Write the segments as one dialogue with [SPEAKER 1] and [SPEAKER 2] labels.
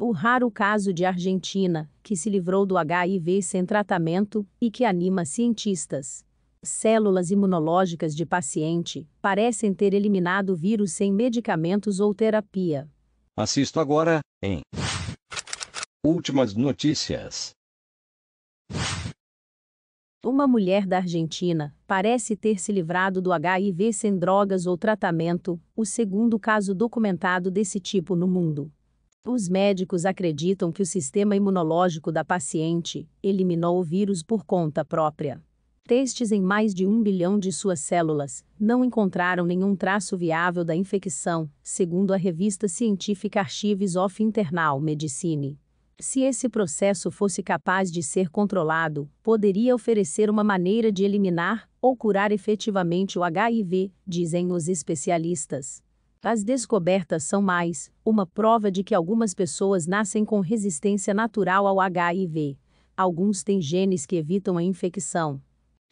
[SPEAKER 1] O raro caso de Argentina, que se livrou do HIV sem tratamento e que anima cientistas. Células imunológicas de paciente parecem ter eliminado o vírus sem medicamentos ou terapia. Assisto agora em Últimas notícias. Uma mulher da Argentina parece ter se livrado do HIV sem drogas ou tratamento, o segundo caso documentado desse tipo no mundo. Os médicos acreditam que o sistema imunológico da paciente eliminou o vírus por conta própria. Testes em mais de um bilhão de suas células não encontraram nenhum traço viável da infecção, segundo a revista científica Archives of Internal Medicine. Se esse processo fosse capaz de ser controlado, poderia oferecer uma maneira de eliminar ou curar efetivamente o HIV, dizem os especialistas. As descobertas são mais uma prova de que algumas pessoas nascem com resistência natural ao HIV. Alguns têm genes que evitam a infecção.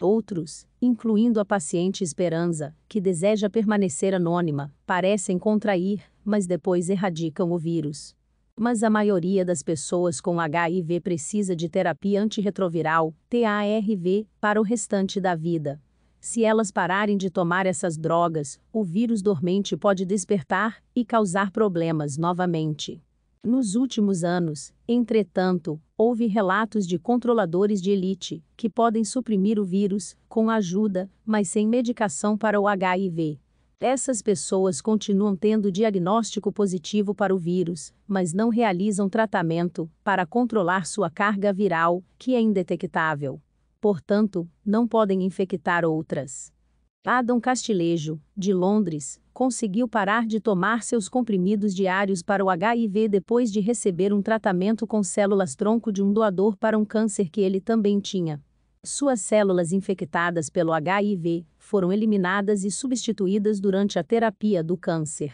[SPEAKER 1] Outros, incluindo a paciente Esperança, que deseja permanecer anônima, parecem contrair, mas depois erradicam o vírus. Mas a maioria das pessoas com HIV precisa de terapia antirretroviral, TARV, para o restante da vida. Se elas pararem de tomar essas drogas, o vírus dormente pode despertar e causar problemas novamente. Nos últimos anos, entretanto, houve relatos de controladores de elite que podem suprimir o vírus com ajuda, mas sem medicação para o HIV. Essas pessoas continuam tendo diagnóstico positivo para o vírus, mas não realizam tratamento para controlar sua carga viral, que é indetectável portanto, não podem infectar outras. Adam Castilejo, de Londres, conseguiu parar de tomar seus comprimidos diários para o HIV depois de receber um tratamento com células-tronco de um doador para um câncer que ele também tinha. Suas células infectadas pelo HIV foram eliminadas e substituídas durante a terapia do câncer.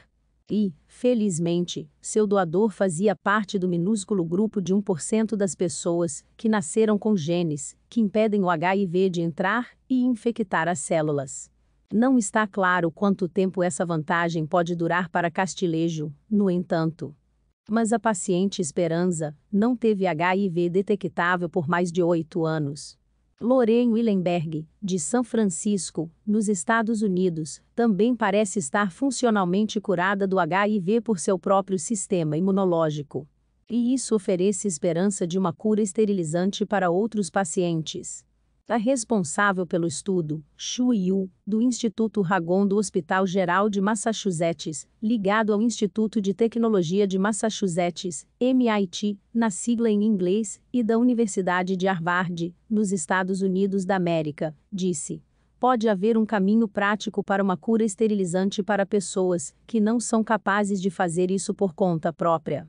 [SPEAKER 1] E, felizmente, seu doador fazia parte do minúsculo grupo de 1% das pessoas que nasceram com genes que impedem o HIV de entrar e infectar as células. Não está claro quanto tempo essa vantagem pode durar para Castilejo, no entanto. Mas a paciente Esperança não teve HIV detectável por mais de oito anos. Lorraine Willenberg, de São Francisco, nos Estados Unidos, também parece estar funcionalmente curada do HIV por seu próprio sistema imunológico. E isso oferece esperança de uma cura esterilizante para outros pacientes a responsável pelo estudo, Xu Yu, do Instituto Ragon do Hospital Geral de Massachusetts, ligado ao Instituto de Tecnologia de Massachusetts, MIT, na sigla em inglês, e da Universidade de Harvard, nos Estados Unidos da América, disse: Pode haver um caminho prático para uma cura esterilizante para pessoas que não são capazes de fazer isso por conta própria.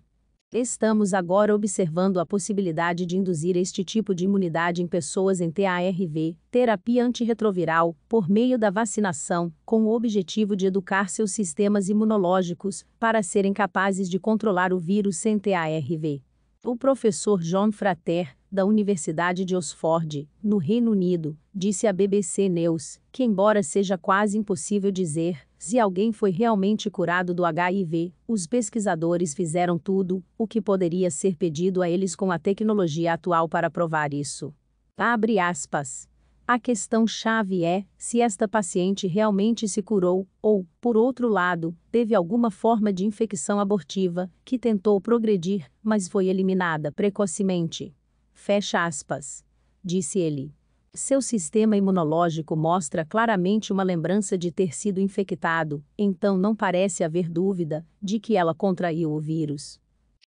[SPEAKER 1] Estamos agora observando a possibilidade de induzir este tipo de imunidade em pessoas em TARV, terapia antirretroviral, por meio da vacinação, com o objetivo de educar seus sistemas imunológicos para serem capazes de controlar o vírus sem TARV. O professor John Frater, da Universidade de Oxford, no Reino Unido, disse à BBC News que, embora seja quase impossível dizer se alguém foi realmente curado do HIV, os pesquisadores fizeram tudo o que poderia ser pedido a eles com a tecnologia atual para provar isso. Abre aspas. A questão chave é se esta paciente realmente se curou, ou, por outro lado, teve alguma forma de infecção abortiva, que tentou progredir, mas foi eliminada precocemente. Fecha aspas. Disse ele. Seu sistema imunológico mostra claramente uma lembrança de ter sido infectado, então não parece haver dúvida de que ela contraiu o vírus.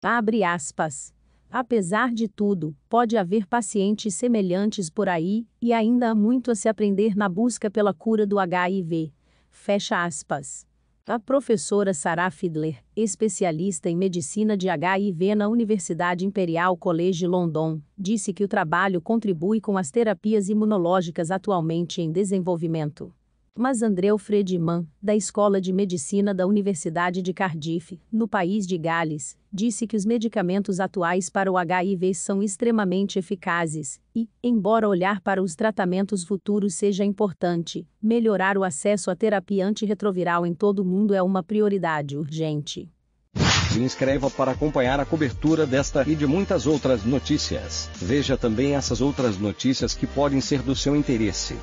[SPEAKER 1] Abre aspas. Apesar de tudo, pode haver pacientes semelhantes por aí, e ainda há muito a se aprender na busca pela cura do HIV. Fecha aspas. A professora Sarah Fiedler, especialista em medicina de HIV na Universidade Imperial College London, disse que o trabalho contribui com as terapias imunológicas atualmente em desenvolvimento mas Andréu Alfred da Escola de Medicina da Universidade de Cardiff, no país de Gales, disse que os medicamentos atuais para o HIV são extremamente eficazes e, embora olhar para os tratamentos futuros seja importante, melhorar o acesso à terapia antirretroviral em todo o mundo é uma prioridade urgente. Se inscreva para acompanhar a cobertura desta e de muitas outras notícias. Veja também essas outras notícias que podem ser do seu interesse.